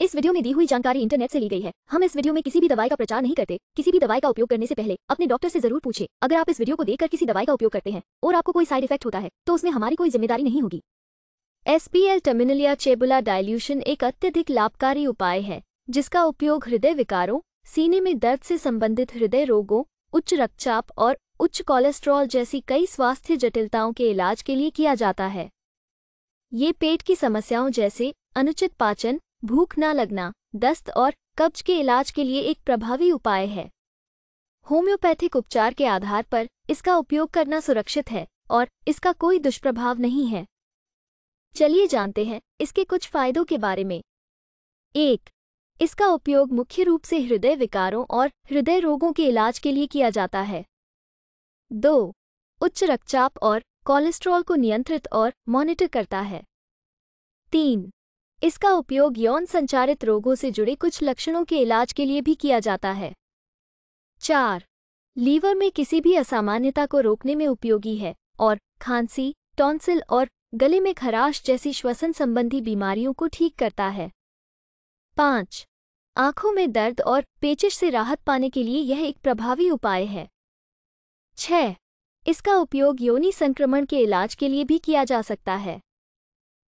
इस वीडियो में दी हुई जानकारी इंटरनेट से ली गई है हम इस वीडियो में किसी भी दवाई का प्रचार नहीं करते किसी भी दवाई का उपयोग करने से पहले अपने डॉक्टर से जरूर पूछे अगर आप इस वीडियो को देखकर किसी दवाई का उपयोग करते हैं और आपको कोई साइड इफेक्ट होता है तो उसमें हमारी कोई जिम्मेदारी नहीं होगी एसपीएल टर्मिनलिया चेबुला डायल्यूशन एक अत्यधिक लाभकारी उपाय है जिसका उपयोग हृदय विकारों सीने में दर्द से संबंधित हृदय रोगों उच्च रक्तचाप और उच्च कोलेस्ट्रॉल जैसी कई स्वास्थ्य जटिलताओं के इलाज के लिए किया जाता है ये पेट की समस्याओं जैसे अनुचित पाचन भूख ना लगना दस्त और कब्ज के इलाज के लिए एक प्रभावी उपाय है होम्योपैथिक उपचार के आधार पर इसका उपयोग करना सुरक्षित है और इसका कोई दुष्प्रभाव नहीं है चलिए जानते हैं इसके कुछ फायदों के बारे में एक इसका उपयोग मुख्य रूप से हृदय विकारों और हृदय रोगों के इलाज के लिए किया जाता है दो उच्च रक्तचाप और कोलेस्ट्रॉल को नियंत्रित और मॉनिटर करता है तीन इसका उपयोग यौन संचारित रोगों से जुड़े कुछ लक्षणों के इलाज के लिए भी किया जाता है चार लीवर में किसी भी असामान्यता को रोकने में उपयोगी है और खांसी टॉन्सिल और गले में खराश जैसी श्वसन संबंधी बीमारियों को ठीक करता है पाँच आँखों में दर्द और पेचिश से राहत पाने के लिए यह एक प्रभावी उपाय है छह इसका उपयोग योनि संक्रमण के इलाज के लिए भी किया जा सकता है